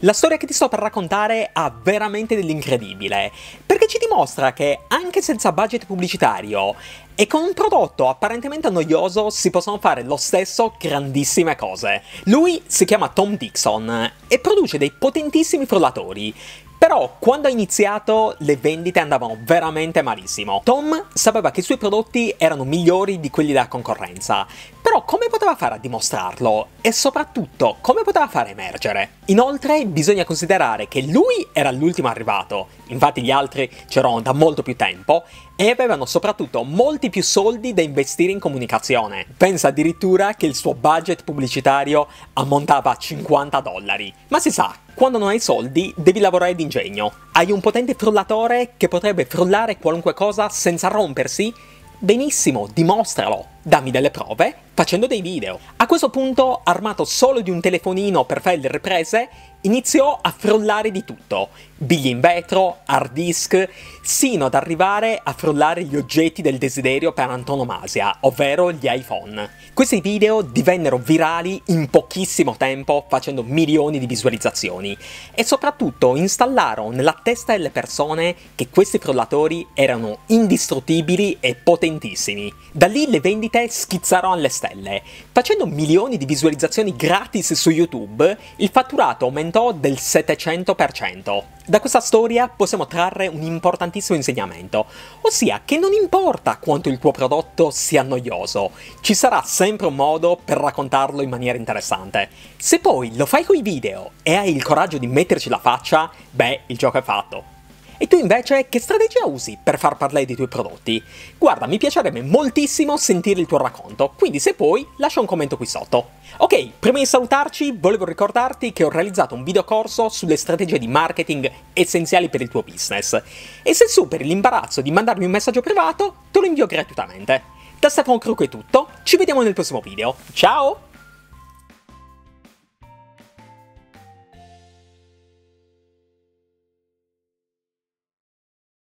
La storia che ti sto per raccontare ha veramente dell'incredibile, perché ci dimostra che anche senza budget pubblicitario e con un prodotto apparentemente noioso si possono fare lo stesso grandissime cose. Lui si chiama Tom Dixon e produce dei potentissimi frullatori però quando ha iniziato le vendite andavano veramente malissimo. Tom sapeva che i suoi prodotti erano migliori di quelli della concorrenza, però come poteva fare a dimostrarlo? E soprattutto, come poteva fare a emergere? Inoltre, bisogna considerare che lui era l'ultimo arrivato, infatti gli altri c'erano da molto più tempo, e avevano soprattutto molti più soldi da investire in comunicazione. Pensa addirittura che il suo budget pubblicitario ammontava a 50 dollari. Ma si sa, quando non hai soldi devi lavorare d'ingegno. Hai un potente frullatore che potrebbe frullare qualunque cosa senza rompersi? Benissimo, dimostralo, dammi delle prove, facendo dei video. A questo punto, armato solo di un telefonino per fare le riprese, iniziò a frullare di tutto, Bigli in vetro, hard disk, sino ad arrivare a frullare gli oggetti del desiderio per antonomasia, ovvero gli iPhone. Questi video divennero virali in pochissimo tempo, facendo milioni di visualizzazioni, e soprattutto installarono nella testa delle persone che questi frollatori erano indistruttibili e potentissimi. Da lì le vendite te schizzerò alle stelle. Facendo milioni di visualizzazioni gratis su YouTube, il fatturato aumentò del 700%. Da questa storia possiamo trarre un importantissimo insegnamento, ossia che non importa quanto il tuo prodotto sia noioso, ci sarà sempre un modo per raccontarlo in maniera interessante. Se poi lo fai coi video e hai il coraggio di metterci la faccia, beh, il gioco è fatto. E tu invece che strategia usi per far parlare dei tuoi prodotti? Guarda, mi piacerebbe moltissimo sentire il tuo racconto, quindi se puoi lascia un commento qui sotto. Ok, prima di salutarci volevo ricordarti che ho realizzato un videocorso sulle strategie di marketing essenziali per il tuo business e se superi l'imbarazzo di mandarmi un messaggio privato te lo invio gratuitamente. Da Stefano Croco è tutto, ci vediamo nel prossimo video, ciao!